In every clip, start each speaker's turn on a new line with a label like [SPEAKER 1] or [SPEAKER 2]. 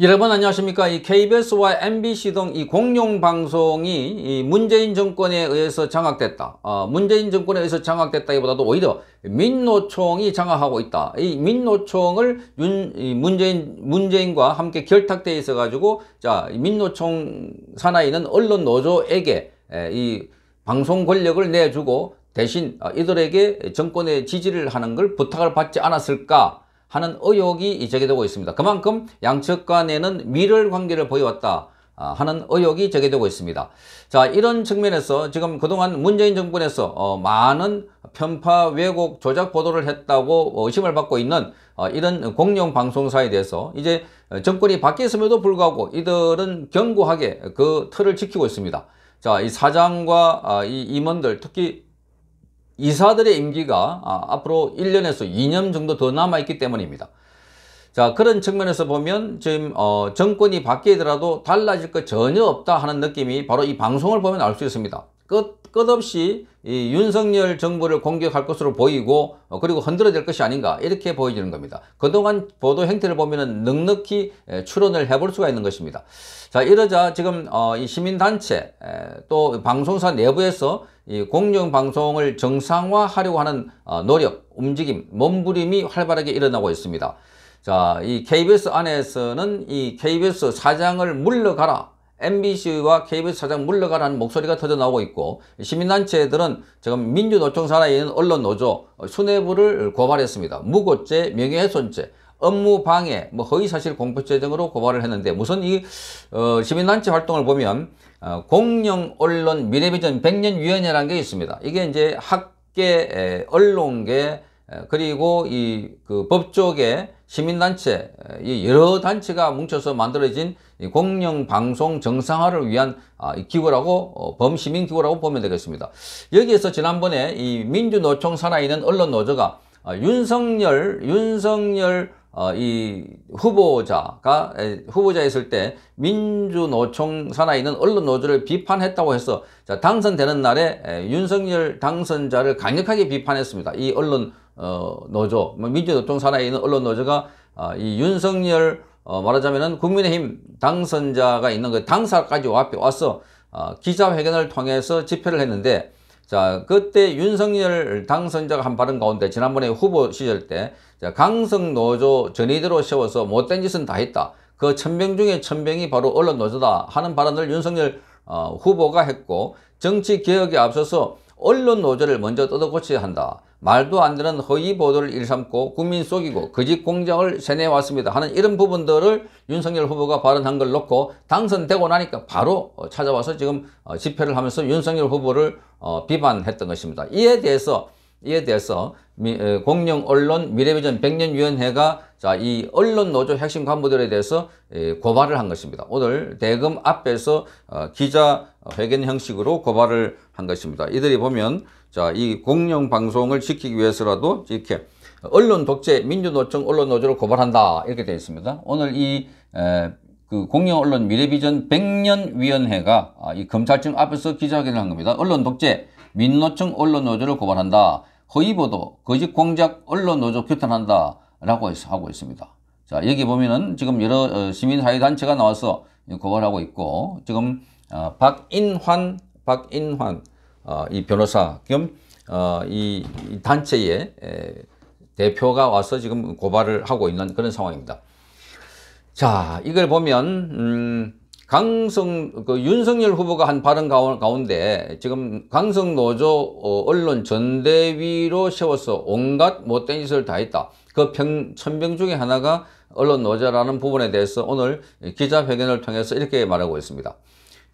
[SPEAKER 1] 여러분 안녕하십니까 이 KBS와 MBC 등 이 공룡방송이 이 문재인 정권에 의해서 장악됐다 어, 문재인 정권에 의해서 장악됐다기보다도 오히려 민노총이 장악하고 있다 이 민노총을 윤, 이 문재인, 문재인과 함께 결탁돼 있어 가지고 자 민노총 사나이는 언론 노조에게 에, 이 방송 권력을 내주고 대신 어, 이들에게 정권의 지지를 하는 걸 부탁을 받지 않았을까 하는 의혹이 제기되고 있습니다. 그만큼 양측 간에는 밀를 관계를 보여왔다. 아, 하는 의혹이 제기되고 있습니다. 자 이런 측면에서 지금 그동안 문재인 정권에서 어, 많은 편파 왜곡 조작 보도를 했다고 어, 의심을 받고 있는 어, 이런 공룡 방송사에 대해서 이제 정권이 바뀌었음에도 불구하고 이들은 견고하게 그 틀을 지키고 있습니다. 자 이 사장과 아, 이 임원들 특히 이사들의 임기가 아, 앞으로 1년에서 2년 정도 더 남아있기 때문입니다. 자 그런 측면에서 보면 지금 어, 정권이 바뀌더라도 달라질 것 전혀 없다 하는 느낌이 바로 이 방송을 보면 알 수 있습니다. 끝 끝없이 이 윤석열 정부를 공격할 것으로 보이고 어, 그리고 흔들어질 것이 아닌가 이렇게 보여지는 겁니다. 그동안 보도 행태를 보면 은 넉넉히 추론을 해볼 수가 있는 것입니다. 자 이러자 지금 어, 이 시민단체 에, 또 방송사 내부에서 이 공영방송을 정상화하려고 하는 어, 노력, 움직임, 몸부림이 활발하게 일어나고 있습니다. 자, 이 KBS 안에서는 이 KBS 사장을 물러가라 MBC와 KBS 사장 물러가라는 목소리가 터져 나오고 있고 시민단체들은 지금 민주노총 산하에 있는 언론노조 어, 수뇌부를 고발했습니다. 무고죄, 명예훼손죄, 업무방해, 뭐 허위사실 공표죄 등으로 고발을 했는데 무슨 이 어, 시민단체 활동을 보면 어, 공영언론 미래비전 100년 위원회라는 게 있습니다. 이게 이제 학계 언론계 그리고 이그 법조계 시민단체 이 여러 단체가 뭉쳐서 만들어진 공영방송 정상화를 위한 아, 기구라고 어, 범시민기구라고 보면 되겠습니다. 여기에서 지난번에 이 민주노총 살아있는 언론노조가 아, 윤석열 윤석열 어, 이 후보자가 후보자 있을 때 민주노총 산하인는 언론 노조를 비판했다고 해서 자, 당선되는 날에 에, 윤석열 당선자를 강력하게 비판했습니다. 이 언론 어, 노조 뭐 민주노총 산하인는 언론 노조가 어, 이 윤석열 어, 말하자면은 국민의힘 당선자가 있는 그 당사까지 와서 어, 기자회견을 통해서 집회를 했는데 자, 그때 윤석열 당선자가 한 발언 가운데 지난번에 후보 시절 때 자, 강성노조 전의대로 세워서 못된 짓은 다 했다. 그 천명 중에 천명이 바로 언론노조다 하는 발언을 윤석열 어, 후보가 했고 정치개혁에 앞서서 언론노조를 먼저 뜯어고쳐야 한다. 말도 안 되는 허위 보도를 일삼고 국민 속이고 거짓 그 공작을 세뇌해왔습니다 하는 이런 부분들을 윤석열 후보가 발언한 걸 놓고 당선되고 나니까 바로 어, 찾아와서 지금 어, 집회를 하면서 윤석열 후보를 어, 비판했던 것입니다. 이에 대해서 이에 대해서 공영 언론 미래비전 백년위원회가 자, 이 언론 노조 핵심 간부들에 대해서 고발을 한 것입니다. 오늘 대금 앞에서 어, 기자 회견 형식으로 고발을 한 것입니다. 이들이 보면 자, 이 공영 방송을 지키기 위해서라도 이렇게 언론 독재 민주노총 언론 노조를 고발한다 이렇게 되어 있습니다. 오늘 이 에, 그 공영 언론 미래비전 백년위원회가 아, 이 검찰청 앞에서 기자회견을 한 겁니다. 언론 독재 민노총 언론노조를 고발한다. 허위보도, 거짓 공작 언론노조 규탄한다. 라고 하고 있습니다. 자, 여기 보면은 지금 여러 어, 시민사회단체가 나와서 고발하고 있고, 지금 어, 박인환, 박인환, 어, 이 변호사 겸, 이, 단체의 대표가 와서 지금 고발을 하고 있는 그런 상황입니다. 자, 이걸 보면, 음, 강성 그 윤석열 후보가 한 발언 가운데 지금 강성 노조 어, 언론 전대위로 세워서 온갖 못된 짓을 다 했다. 그 평, 천병 중에 하나가 언론 노조라는 부분에 대해서 오늘 기자회견을 통해서 이렇게 말하고 있습니다.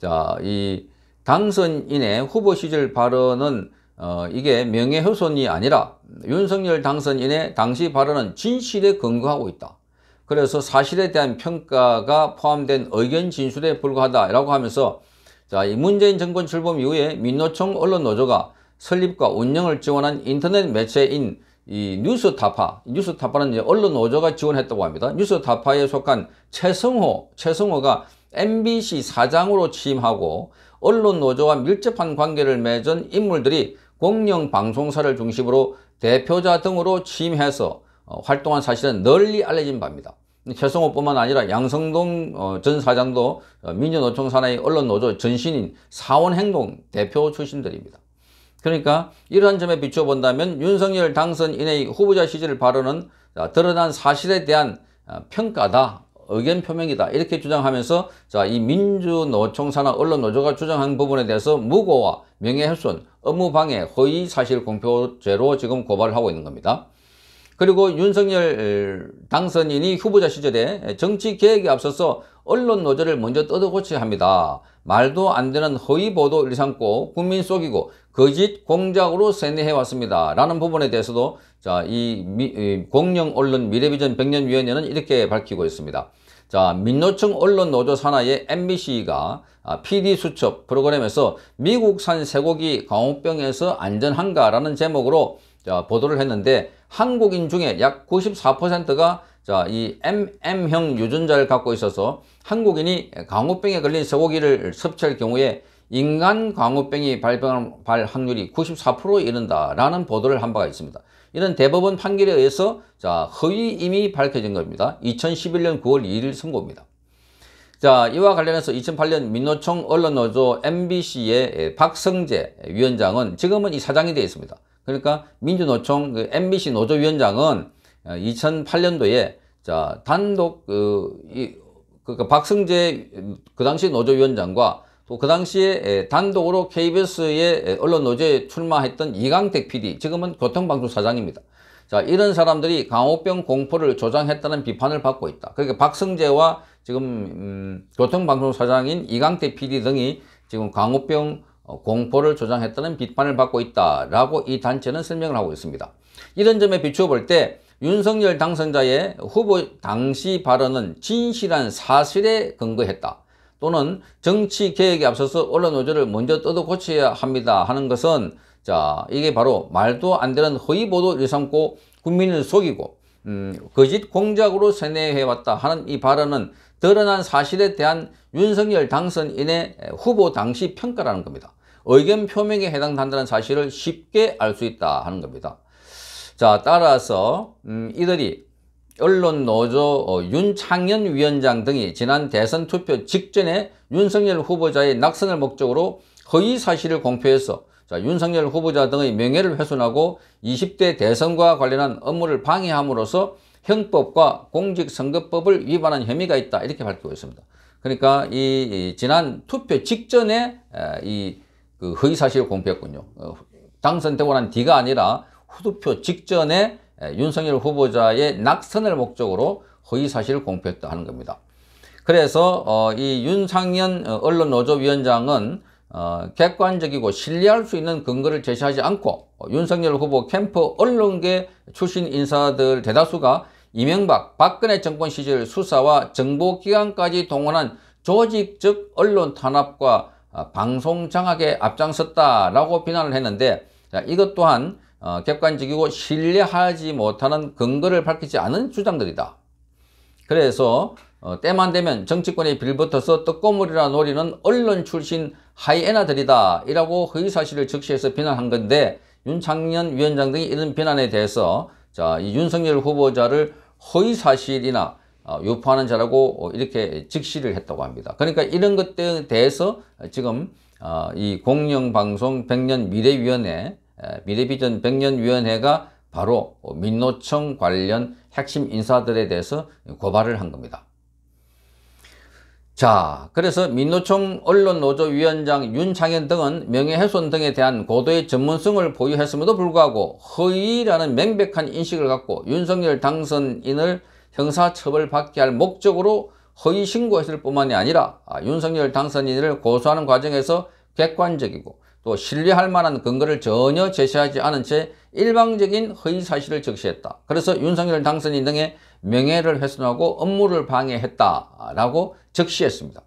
[SPEAKER 1] 자, 이 당선인의 후보 시절 발언은 어, 이게 명예훼손이 아니라 윤석열 당선인의 당시 발언은 진실에 근거하고 있다. 그래서 사실에 대한 평가가 포함된 의견 진술에 불과하다라고 하면서 자, 이 문재인 정권 출범 이후에 민노총 언론노조가 설립과 운영을 지원한 인터넷 매체인 이 뉴스타파, 뉴스타파는 이제 언론노조가 지원했다고 합니다. 뉴스타파에 속한 최성호, 최성호가 MBC 사장으로 취임하고 언론노조와 밀접한 관계를 맺은 인물들이 공영방송사를 중심으로 대표자 등으로 취임해서 어, 활동한 사실은 널리 알려진 바입니다. 최성호뿐만 아니라 양성동 어, 전 사장도 어, 민주노총 산하의 언론노조 전신인 사원행동 대표 출신들입니다. 그러니까 이러한 점에 비추어 본다면 윤석열 당선인의 후보자 시절을 바르는 드러난 사실에 대한 평가다, 의견 표명이다 이렇게 주장하면서 자 이 민주노총 산하 언론노조가 주장한 부분에 대해서 무고와 명예훼손, 업무방해, 허위사실 공표죄로 지금 고발하고 있는 겁니다. 그리고 윤석열 당선인이 후보자 시절에 정치 개혁에 앞서서 언론 노조를 먼저 떠들고치 합니다. 말도 안 되는 허위 보도 일삼고 국민 속이고 거짓 공작으로 세뇌해 왔습니다. 라는 부분에 대해서도 자, 이, 미, 공영 언론 미래비전 백년위원회는 이렇게 밝히고 있습니다. 자, 민노총 언론 노조 산하의 MBC가 PD 아, 수첩 프로그램에서 미국산 쇠고기 광우병에서 안전한가라는 제목으로 자, 보도를 했는데 한국인 중에 약 94%가 자, 이 MM형 유전자를 갖고 있어서 한국인이 광우병에 걸린 소고기를 섭취할 경우에 인간 광우병이 발병할 확률이 94%에 이른다라는 보도를 한 바가 있습니다. 이런 대법원 판결에 의해서 자, 허위 이미 밝혀진 겁니다. 2011년 9월 2일 선고입니다. 자, 이와 관련해서 2008년 민노총 언론노조 MBC의 박성재 위원장은 지금은 이 사장이 되어 있습니다. 그러니까 민주노총 그 MBC 노조위원장은 2008년도에 어, 자 단독 그이 그러니까 박승재 그 당시 노조위원장과 또 그 당시에 단독으로 KBS의 언론 노조에 출마했던 이강택 PD 지금은 교통방송사장입니다. 자 이런 사람들이 강호병 공포를 조장했다는 비판을 받고 있다. 그러니까 박승재와 지금 음, 교통방송사장인 이강택 PD 등이 지금 강호병 어, 공포를 조장했다는 비판을 받고 있다라고 이 단체는 설명을 하고 있습니다. 이런 점에 비추어 볼 때 윤석열 당선자의 후보 당시 발언은 진실한 사실에 근거했다. 또는 정치 개혁에 앞서서 언론 노조를 먼저 뜯어 고쳐야 합니다 하는 것은 자 이게 바로 말도 안 되는 허위 보도 일삼고 국민을 속이고 음, 거짓 공작으로 세뇌해왔다 하는 이 발언은 드러난 사실에 대한 윤석열 당선인의 후보 당시 평가라는 겁니다. 의견 표명에 해당한다는 사실을 쉽게 알 수 있다 하는 겁니다. 자, 따라서 음, 이들이 언론노조 어, 윤창현 위원장 등이 지난 대선 투표 직전에 윤석열 후보자의 낙선을 목적으로 허위 사실을 공표해서 자, 윤석열 후보자 등의 명예를 훼손하고 20대 대선과 관련한 업무를 방해함으로써 형법과 공직선거법을 위반한 혐의가 있다 이렇게 밝히고 있습니다. 그러니까 이, 이 지난 투표 직전에 이그 허위사실 공표했군요. 당선되고 난 뒤가 아니라 후두표 직전에 윤석열 후보자의 낙선을 목적으로 허위사실 공표했다 하는 겁니다. 그래서 어, 이 윤상현 어, 언론노조위원장은 어, 객관적이고 신뢰할 수 있는 근거를 제시하지 않고 윤석열 후보 캠프 언론계 출신 인사들 대다수가 이명박, 박근혜 정권 시절 수사와 정보기관까지 동원한 조직적 언론 탄압과 아, 방송 장악에 앞장섰다라고 비난을 했는데 이것 또한 어, 객관적이고 신뢰하지 못하는 근거를 밝히지 않은 주장들이다. 그래서 어, 때만 되면 정치권에 빌붙어서 떡고물이라 노리는 언론 출신 하이에나들이다 이라고 허위사실을 적시해서 비난한 건데 윤창년 위원장 등이 이런 비난에 대해서 자, 이 윤석열 후보자를 허위사실이나 어, 유포하는 자라고 어, 이렇게 직시를 했다고 합니다. 그러니까 이런 것들에 대해서 지금 어, 이 공영방송 100년 미래위원회, 미래비전 100년위원회가 바로 민노총 관련 핵심 인사들에 대해서 고발을 한 겁니다. 자, 그래서 민노총 언론노조위원장 윤창현 등은 명예훼손 등에 대한 고도의 전문성을 보유했음에도 불구하고 허위라는 맹백한 인식을 갖고 윤석열 당선인을 형사처벌 받게 할 목적으로 허위 신고했을 뿐만이 아니라 아, 윤석열 당선인을 고소하는 과정에서 객관적이고 또 신뢰할 만한 근거를 전혀 제시하지 않은 채 일방적인 허위 사실을 적시했다. 그래서 윤석열 당선인 등의 명예를 훼손하고 업무를 방해했다라고 적시했습니다.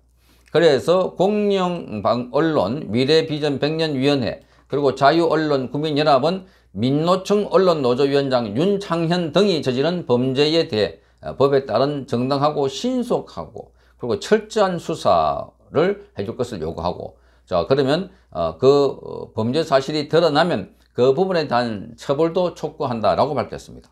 [SPEAKER 1] 그래서 공영언론 방 미래비전 백년위원회 그리고 자유언론국민연합은 민노총 언론노조위원장 윤창현 등이 저지른 범죄에 대해 어, 법에 따른 정당하고 신속하고 그리고 철저한 수사를 해줄 것을 요구하고 자 그러면 어, 그 어, 범죄 사실이 드러나면 그 부분에 대한 처벌도 촉구한다라고 밝혔습니다.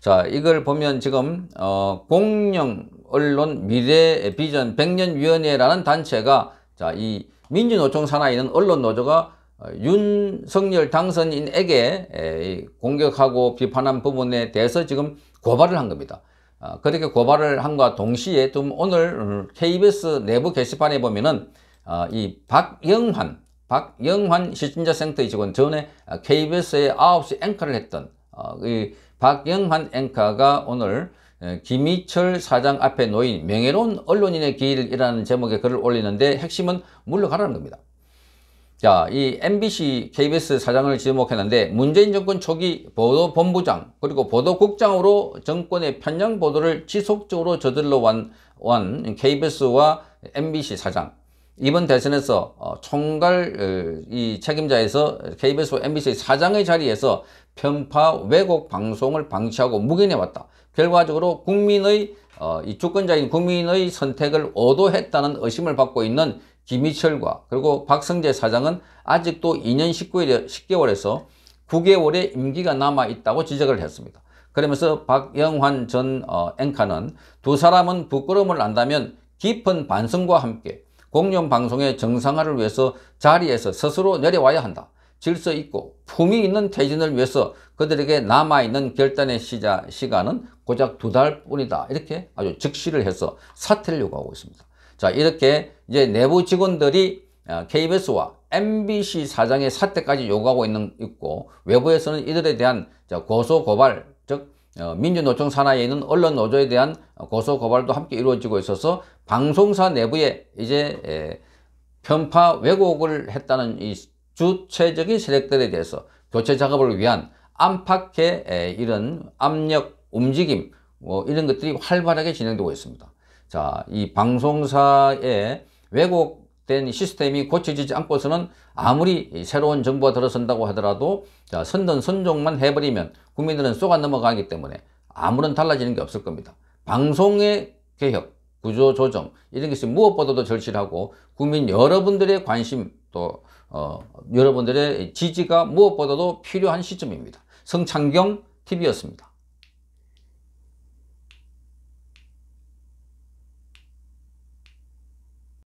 [SPEAKER 1] 자 이걸 보면 지금 어, 공영 언론 미래 비전 100년 위원회라는 단체가 자 이 민주노총 산하에는 있 언론 노조가 윤석열 당선인에게 공격하고 비판한 부분에 대해서 지금 고발을 한 겁니다. 어, 그렇게 고발을 한과 동시에 좀 오늘 KBS 음, 내부 게시판에 보면은 어, 이 박영환, 박영환 시청자센터 의 직원 전에 KBS의 어, 9시 앵커를 했던 이 박영환 앵커가 오늘 김희철 사장 앞에 놓인 명예로운 언론인의 길이라는 제목의 글을 올리는데 핵심은 물러가라는 겁니다. 자, 이 MBC, KBS 사장을 지목했는데 문재인 정권 초기 보도본부장 그리고 보도국장으로 정권의 편향 보도를 지속적으로 저들러 온, 온 KBS와 MBC 사장 이번 대선에서 어, 총괄 어, 이 책임자에서 KBS MBC 사장의 자리에서 편파 왜곡 방송을 방치하고 묵인해왔다. 결과적으로 국민의 어, 이 주권자인 국민의 선택을 오도했다는 의심을 받고 있는 김희철과 그리고 박성재 사장은 아직도 2년 1 9개월에서 9개월의 임기가 남아있다고 지적을 했습니다. 그러면서 박영환 전 어, 앵커는 두 사람은 부끄러움을 안다면 깊은 반성과 함께 공룡 방송의 정상화를 위해서 자리에서 스스로 내려와야 한다. 질서 있고 품위 있는 퇴진을 위해서 그들에게 남아있는 결단의 시자, 시간은 고작 두 달뿐이다. 이렇게 아주 즉시를 해서 사퇴를 요구하고 있습니다. 자 이렇게 이제 내부 직원들이 KBS와 어, MBC 사장의 사태까지 요구하고 있는 있고 외부에서는 이들에 대한 고소 고발 즉 어, 민주노총 산하에 있는 언론 노조에 대한 고소 고발도 함께 이루어지고 있어서 방송사 내부에 이제 편파 왜곡을 했다는 이 주체적인 세력들에 대해서 교체 작업을 위한 안팎의 이런 압력 움직임 뭐 이런 것들이 활발하게 진행되고 있습니다. 자, 이 방송사의 왜곡된 시스템이 고쳐지지 않고서는 아무리 새로운 정부가 들어선다고 하더라도 자, 선전 선종만 해버리면 국민들은 쏘가 넘어가기 때문에 아무런 달라지는 게 없을 겁니다. 방송의 개혁, 구조 조정 이런 것이 무엇보다도 절실하고 국민 여러분들의 관심 또 어, 여러분들의 지지가 무엇보다도 필요한 시점입니다. 성창경 TV였습니다.